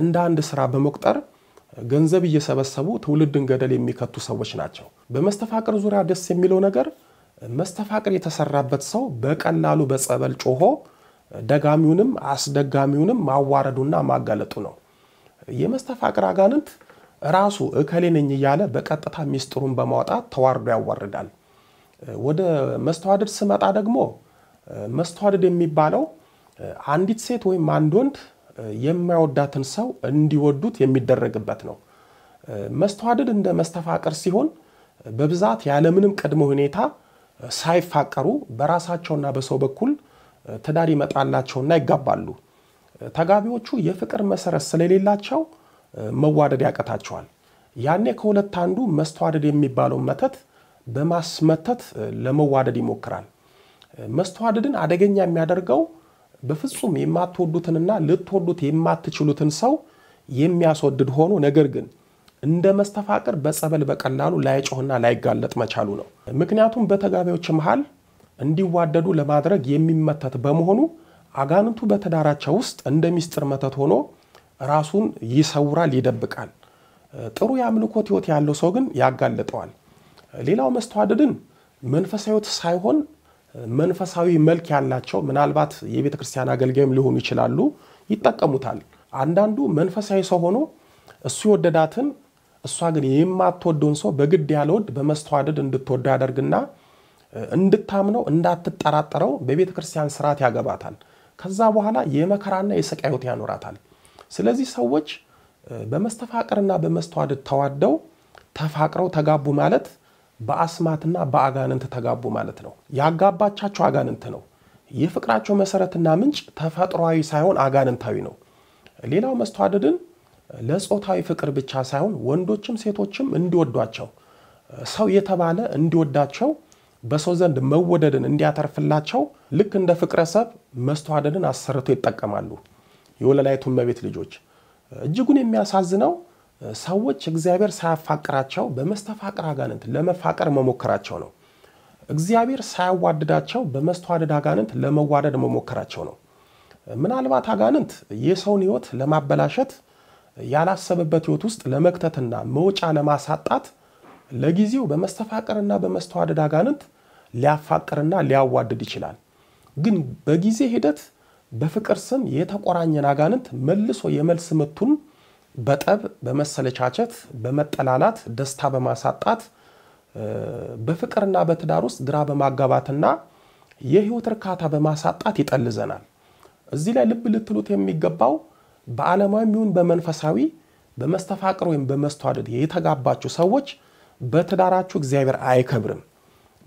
እንደ አንድ ስራ በመቁጠር ገንዘብ እየሰበሰቡ ትውልድን ገደል የሚከቱ ሰዎች ናቸው። በመስተፋቅር ዙሪያ ደስ የሚለው ነገር መስተፋቅር የተሰራበት ሰው በቀላሉ በጸበል ጮሆ ደጋሚውንም አስደጋሚውንም ማዋረዱና ማጋለጡ ነው። የመስተፋቅር አጋንንት ራሱ እከሌ ነኝ እያለ በቀጥታ ሚስጥሩን በማውጣት ተዋርዶ ያዋርዳል። ወደ መስተዋደድ ስመጣ ደግሞ መስተዋድድ የሚባለው አንዲት ሴት ወይም አንድ ወንድ የማይወዳትን ሰው እንዲወዱት የሚደረግበት ነው። መስተዋደድ እንደ መስተፋቀር ሲሆን በብዛት ያለምንም ቅድመ ሁኔታ ሳይፋቀሩ በራሳቸውና በሰው በኩል ትዳር ይመጣላቸውና ይጋባሉ። ተጋቢዎቹ የፍቅር መሰረት ስለሌላቸው መዋደድ ያቀታቸዋል። ያኔ ከሁለት አንዱ መስተዋደድ የሚባለውን መተት በማስመተት ለመዋደድ ይሞክራል። መስተዋደድን አደገኛ የሚያደርገው በፍጹም የማትወዱትንና ልትወዱት የማትችሉትን ሰው የሚያስወድድ ሆኖ ነገር ግን እንደ መስተፋቅር በጸበል በቀላሉ ላይጮህና ላይጋለጥ መቻሉ ነው። ምክንያቱም በተጋቢዎች መሃል እንዲዋደዱ ለማድረግ የሚመተት በመሆኑ አጋንንቱ በትዳራቸው ውስጥ እንደ ሚስጥር መተት ሆኖ ራሱን ይሰውራል፣ ይደብቃል። ጥሩ የአምልኮት ህይወት ያለው ሰው ግን ያጋልጠዋል። ሌላው መስተዋደድን መንፈሳዊት ሳይሆን መንፈሳዊ መልክ ያላቸው ምናልባት የቤተ ክርስቲያን አገልጋይም ሊሆኑ ይችላሉ፣ ይጠቀሙታል። አንዳንዱ መንፈሳዊ ሰው ሆኖ እሱ የወደዳትን እሷ ግን የማትወደውን ሰው በግድ ያለወድ በመስተዋደድ እንድትወደው ያደርግና እንድታምነው እንዳትጠራጠረው በቤተ ክርስቲያን ስርዓት ያገባታል። ከዛ በኋላ የመከራና የሰቃዮት ያኖራታል። ስለዚህ ሰዎች በመስተፋቅርና በመስተዋደድ ተዋደው ተፋቅረው ተጋቡ ማለት በአስማትና በአጋንንት ተጋቡ ማለት ነው። ያጋባቻቸው አጋንንት ነው። የፍቅራቸው መሰረትና ምንጭ ተፈጥሯዊ ሳይሆን አጋንንታዊ ነው። ሌላው መስተዋደድን ለጾታዊ ፍቅር ብቻ ሳይሆን ወንዶችም ሴቶችም እንዲወዷቸው ሰው የተባለ እንዲወዳቸው በሰው ዘንድ መወደድን እንዲያተርፍላቸው ልክ እንደ ፍቅረሰብ መስተዋደድን አሰርተው ይጠቀማሉ። የወለላይቱ እመቤት ልጆች እጅጉን የሚያሳዝነው ሰዎች እግዚአብሔር ሳያፋቅራቸው በመስተፋቅር አጋንንት ለመፋቀር መሞከራቸው ነው። እግዚአብሔር ሳያዋድዳቸው በመስተዋደድ አጋንንት ለመዋደድ መሞከራቸው ነው። ምናልባት አጋንንት የሰውን ህይወት ለማበላሸት ያላሰበበት ህይወት ውስጥ ለመክተትና መውጫ ለማሳጣት ለጊዜው በመስተፋቅርና በመስተዋደድ አጋንንት ሊያፋቅርና ሊያዋድድ ይችላል። ግን በጊዜ ሂደት በፍቅር ስም የተቆራኘን አጋንንት መልሶ የመልስ ምቱን በጠብ በመሰለቻቸት በመጠላላት ደስታ በማሳጣት በፍቅርና በትዳር ውስጥ ግራ በማጋባትና የህይወት እርካታ በማሳጣት ይጠልዘናል። እዚህ ላይ ልብ ልትሉት የሚገባው በዓለማዊም ይሁን በመንፈሳዊ በመስተፋቅር ወይም በመስተዋደድ የተጋባችሁ ሰዎች በትዳራችሁ እግዚአብሔር አይከብርም፣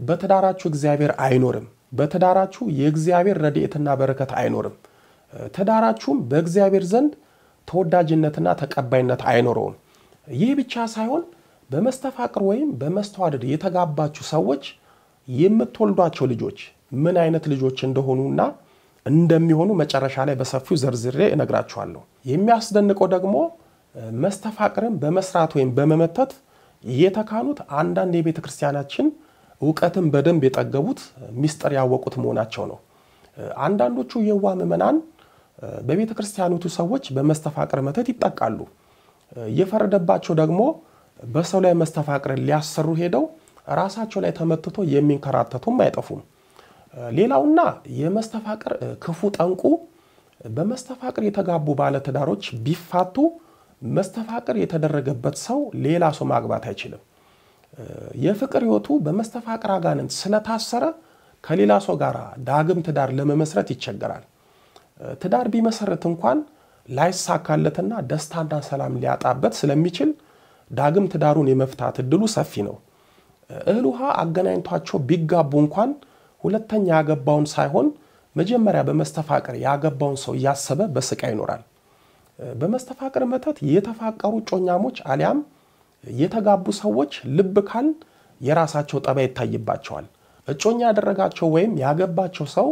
በትዳራችሁ እግዚአብሔር አይኖርም፣ በትዳራችሁ የእግዚአብሔር ረድኤትና በረከት አይኖርም። ትዳራችሁም በእግዚአብሔር ዘንድ ተወዳጅነትና ተቀባይነት አይኖረውም። ይህ ብቻ ሳይሆን በመስተፋቅር ወይም በመስተዋደድ የተጋባችሁ ሰዎች የምትወልዷቸው ልጆች ምን አይነት ልጆች እንደሆኑና እንደሚሆኑ መጨረሻ ላይ በሰፊው ዘርዝሬ እነግራችኋለሁ። የሚያስደንቀው ደግሞ መስተፋቅርን በመስራት ወይም በመመተት የተካኑት አንዳንድ የቤተ ክርስቲያናችን እውቀትን በደንብ የጠገቡት ሚስጥር ያወቁት መሆናቸው ነው። አንዳንዶቹ የዋ ምዕመናን በቤተ ክርስቲያኒቱ ሰዎች በመስተፋቅር መተት ይጠቃሉ። የፈረደባቸው ደግሞ በሰው ላይ መስተፋቅርን ሊያሰሩ ሄደው ራሳቸው ላይ ተመትቶ የሚንከራተቱም አይጠፉም። ሌላውና የመስተፋቅር ክፉ ጠንቁ በመስተፋቅር የተጋቡ ባለትዳሮች ቢፋቱ መስተፋቅር የተደረገበት ሰው ሌላ ሰው ማግባት አይችልም። የፍቅር ህይወቱ በመስተፋቅር አጋንንት ስለታሰረ ከሌላ ሰው ጋር ዳግም ትዳር ለመመስረት ይቸገራል። ትዳር ቢመሰረት እንኳን ላይሳካለትና ደስታና ሰላም ሊያጣበት ስለሚችል ዳግም ትዳሩን የመፍታት እድሉ ሰፊ ነው። እህል ውሃ አገናኝቷቸው ቢጋቡ እንኳን ሁለተኛ ያገባውን ሳይሆን መጀመሪያ በመስተፋቅር ያገባውን ሰው እያሰበ በስቃይ ይኖራል። በመስተፋቅር መተት የተፋቀሩ ጮኛሞች አሊያም የተጋቡ ሰዎች ልብ ካል የራሳቸው ጠባይ ይታይባቸዋል። እጮኛ ያደረጋቸው ወይም ያገባቸው ሰው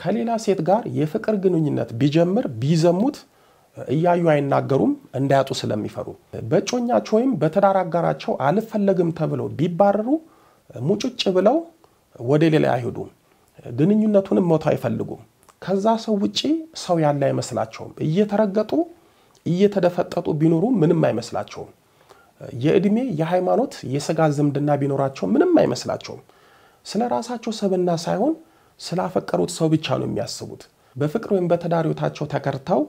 ከሌላ ሴት ጋር የፍቅር ግንኙነት ቢጀምር ቢዘሙት እያዩ አይናገሩም እንዳያጡ ስለሚፈሩ። በእጮኛቸው ወይም በትዳር አጋራቸው አልፈለግም ተብለው ቢባረሩ ሙጭጭ ብለው ወደ ሌላ አይሄዱም። ግንኙነቱንም ሞት አይፈልጉም። ከዛ ሰው ውጪ ሰው ያለ አይመስላቸውም። እየተረገጡ እየተደፈጠጡ ቢኖሩ ምንም አይመስላቸውም። የእድሜ፣ የሃይማኖት፣ የስጋ ዝምድና ቢኖራቸው ምንም አይመስላቸውም። ስለ ራሳቸው ሰብና ሳይሆን ስላፈቀሩት ሰው ብቻ ነው የሚያስቡት። በፍቅር ወይም በተዳሪዎታቸው ተከርተው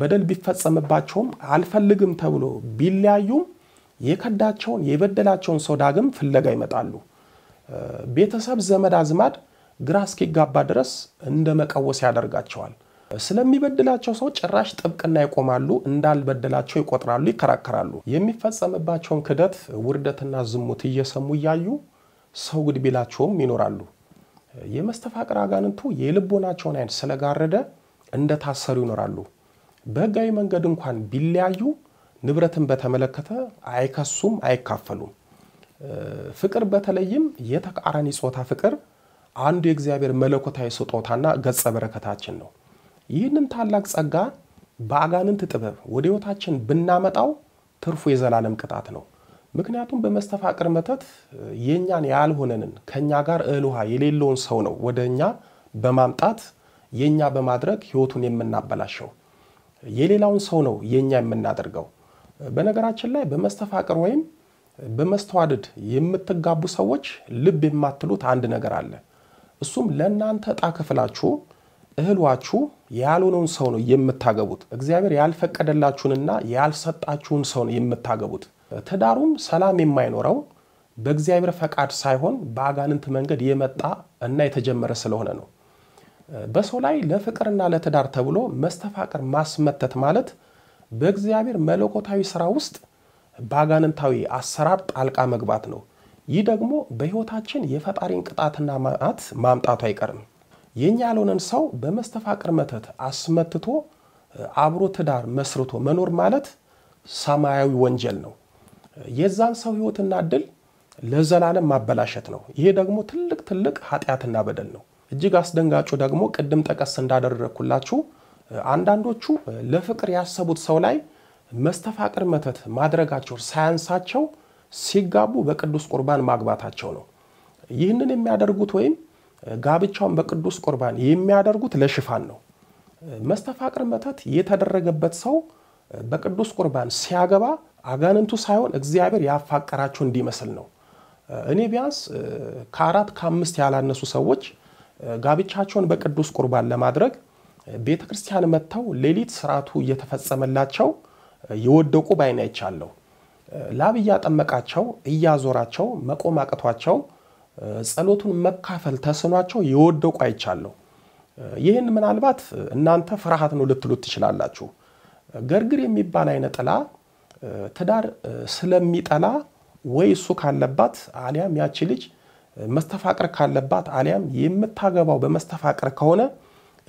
በደል ቢፈጸምባቸውም አልፈልግም ተብሎ ቢለያዩም የከዳቸውን የበደላቸውን ሰው ዳግም ፍለጋ ይመጣሉ። ቤተሰብ፣ ዘመድ አዝማድ ግራ እስኪጋባ ድረስ እንደ መቀወስ ያደርጋቸዋል። ስለሚበድላቸው ሰው ጭራሽ ጥብቅና ይቆማሉ፣ እንዳልበደላቸው ይቆጥራሉ፣ ይከራከራሉ። የሚፈጸምባቸውን ክደት፣ ውርደትና ዝሙት እየሰሙ እያዩ ሰው ግድ ቢላቸውም ይኖራሉ። የመስተፋቅር አጋንንቱ የልቦናቸውን አይን ስለጋረደ እንደታሰሩ ይኖራሉ። በህጋዊ መንገድ እንኳን ቢለያዩ ንብረትን በተመለከተ አይከሱም፣ አይካፈሉም። ፍቅር በተለይም የተቃራኒ ጾታ ፍቅር አንዱ የእግዚአብሔር መለኮታዊ ስጦታና ገጸ በረከታችን ነው። ይህንን ታላቅ ጸጋ በአጋንንት ጥበብ ወደ ህይወታችን ብናመጣው ትርፉ የዘላለም ቅጣት ነው። ምክንያቱም በመስተፋቅር መተት የእኛን ያልሆነንን ከእኛ ጋር እህል ውሃ የሌለውን ሰው ነው ወደ እኛ በማምጣት የእኛ በማድረግ ህይወቱን የምናበላሸው። የሌላውን ሰው ነው የእኛ የምናደርገው። በነገራችን ላይ በመስተፋቅር ወይም በመስተዋድድ የምትጋቡ ሰዎች ልብ የማትሉት አንድ ነገር አለ። እሱም ለእናንተ ዕጣ ክፍላችሁ እህሏችሁ ያልሆነውን ሰው ነው የምታገቡት። እግዚአብሔር ያልፈቀደላችሁንና ያልሰጣችሁን ሰው ነው የምታገቡት። ትዳሩም ሰላም የማይኖረው በእግዚአብሔር ፈቃድ ሳይሆን በአጋንንት መንገድ የመጣ እና የተጀመረ ስለሆነ ነው። በሰው ላይ ለፍቅርና ለትዳር ተብሎ መስተፋቅር ማስመተት ማለት በእግዚአብሔር መለኮታዊ ስራ ውስጥ በአጋንንታዊ አሰራር ጣልቃ መግባት ነው። ይህ ደግሞ በሕይወታችን የፈጣሪን ቅጣትና መዓት ማምጣቱ አይቀርም። የእኛ ያልሆነን ሰው በመስተፋቅር መተት አስመትቶ አብሮ ትዳር መስርቶ መኖር ማለት ሰማያዊ ወንጀል ነው። የዛን ሰው ህይወትና እድል ለዘላለም ማበላሸት ነው። ይሄ ደግሞ ትልቅ ትልቅ ኃጢአትና በደል ነው። እጅግ አስደንጋጩ ደግሞ ቅድም ጠቀስ እንዳደረግኩላችሁ አንዳንዶቹ ለፍቅር ያሰቡት ሰው ላይ መስተፋቅር መተት ማድረጋቸው ሳያንሳቸው ሲጋቡ በቅዱስ ቁርባን ማግባታቸው ነው። ይህንን የሚያደርጉት ወይም ጋብቻውን በቅዱስ ቁርባን የሚያደርጉት ለሽፋን ነው። መስተፋቅር መተት የተደረገበት ሰው በቅዱስ ቁርባን ሲያገባ አጋንንቱ ሳይሆን እግዚአብሔር ያፋቀራቸው እንዲመስል ነው። እኔ ቢያንስ ከአራት ከአምስት ያላነሱ ሰዎች ጋብቻቸውን በቅዱስ ቁርባን ለማድረግ ቤተ ክርስቲያን መጥተው ሌሊት ስርዓቱ እየተፈጸመላቸው የወደቁ ባይን አይቻለሁ። ላብ እያጠመቃቸው እያዞራቸው መቆም አቅቷቸው ጸሎቱን መካፈል ተስኗቸው የወደቁ አይቻለሁ። ይህን ምናልባት እናንተ ፍርሃት ነው ልትሉት ትችላላችሁ። ገርግር የሚባል አይነ ጥላ ትዳር ስለሚጠላ ወይ እሱ ካለባት አሊያም ያቺ ልጅ መስተፋቅር ካለባት አሊያም የምታገባው በመስተፋቅር ከሆነ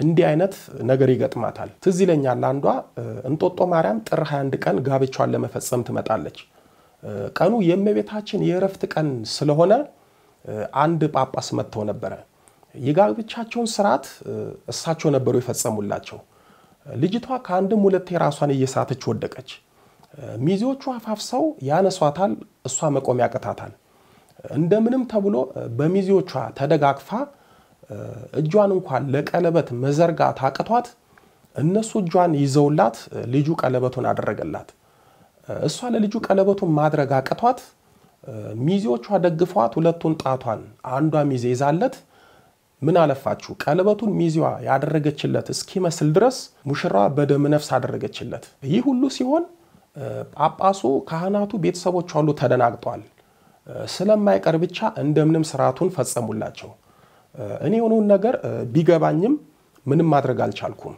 እንዲህ አይነት ነገር ይገጥማታል። ትዝ ይለኛል አንዷ እንጦጦ ማርያም ጥር 21 ቀን ጋብቻዋን ለመፈጸም ትመጣለች። ቀኑ የእመቤታችን የእረፍት ቀን ስለሆነ አንድ ጳጳስ መጥተው ነበረ። የጋብቻቸውን ስርዓት እሳቸው ነበሩ የፈጸሙላቸው። ልጅቷ ከአንድም ሁለቴ ራሷን እየሳተች ወደቀች። ሚዜዎቹ አፋፍሰው ያነሷታል፣ እሷ መቆም ያቅታታል። እንደምንም ተብሎ በሚዜዎቿ ተደጋግፋ እጇን እንኳን ለቀለበት መዘርጋት አቅቷት እነሱ እጇን ይዘውላት ልጁ ቀለበቱን አደረገላት። እሷ ለልጁ ቀለበቱን ማድረግ አቅቷት ሚዜዎቿ ደግፏት ሁለቱን ጣቷን አንዷ ሚዜ ይዛለት ምን አለፋችሁ ቀለበቱን ሚዜዋ ያደረገችለት እስኪመስል ድረስ ሙሽራዋ በደም ነፍስ አደረገችለት። ይህ ሁሉ ሲሆን ጳጳሱ፣ ካህናቱ፣ ቤተሰቦች ሁሉ ተደናግጧል። ስለማይቀር ብቻ እንደምንም ስርዓቱን ፈጸሙላቸው። እኔ የሆነውን ነገር ቢገባኝም ምንም ማድረግ አልቻልኩም።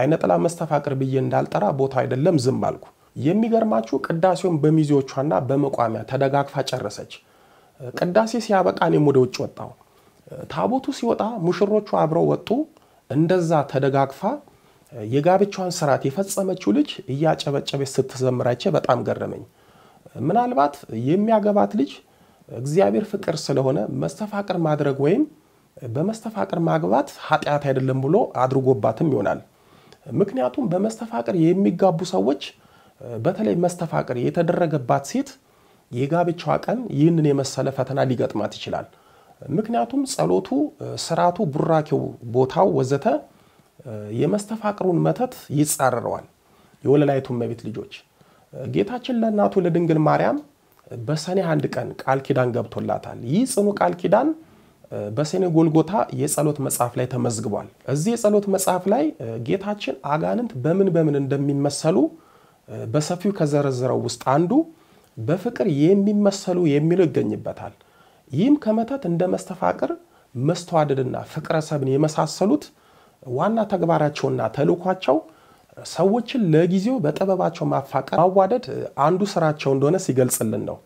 አይነ ጥላ መስተፋቅር ብዬ እንዳልጠራ ቦታ አይደለም ዝም አልኩ። የሚገርማችሁ ቅዳሴውን በሚዜዎቿና በመቋሚያ ተደጋግፋ ጨረሰች። ቅዳሴ ሲያበቃ እኔም ወደ ውጭ ወጣው። ታቦቱ ሲወጣ ሙሽሮቹ አብረው ወጡ። እንደዛ ተደጋግፋ የጋብቻዋን ስርዓት የፈጸመችው ልጅ እያጨበጨበች ስትዘምራቸ በጣም ገረመኝ። ምናልባት የሚያገባት ልጅ እግዚአብሔር ፍቅር ስለሆነ መስተፋቅር ማድረግ ወይም በመስተፋቅር ማግባት ኃጢአት አይደለም ብሎ አድርጎባትም ይሆናል። ምክንያቱም በመስተፋቅር የሚጋቡ ሰዎች በተለይ መስተፋቅር የተደረገባት ሴት የጋብቻዋ ቀን ይህንን የመሰለ ፈተና ሊገጥማት ይችላል። ምክንያቱም ጸሎቱ፣ ስርዓቱ፣ ቡራኬው፣ ቦታው ወዘተ የመስተፋቅሩን መተት ይጻረረዋል። የወለላይቱ እመቤት ልጆች ጌታችን ለእናቱ ለድንግል ማርያም በሰኔ አንድ ቀን ቃል ኪዳን ገብቶላታል። ይህ ጽኑ ቃል ኪዳን በሰኔ ጎልጎታ የጸሎት መጽሐፍ ላይ ተመዝግቧል። እዚህ የጸሎት መጽሐፍ ላይ ጌታችን አጋንንት በምን በምን እንደሚመሰሉ በሰፊው ከዘረዘረው ውስጥ አንዱ በፍቅር የሚመሰሉ የሚለው ይገኝበታል። ይህም ከመተት እንደ መስተፋቅር፣ መስተዋደድና ፍቅረ ሰብን የመሳሰሉት ዋና ተግባራቸውና ተልኳቸው ሰዎችን ለጊዜው በጥበባቸው ማፋቀር፣ ማዋደድ አንዱ ስራቸው እንደሆነ ሲገልጽልን ነው።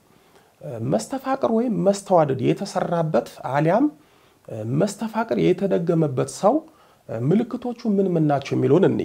መስተፋቅር ወይም መስተዋደድ የተሰራበት አሊያም መስተፋቅር የተደገመበት ሰው ምልክቶቹ ምን ምን ናቸው የሚለውን እኔ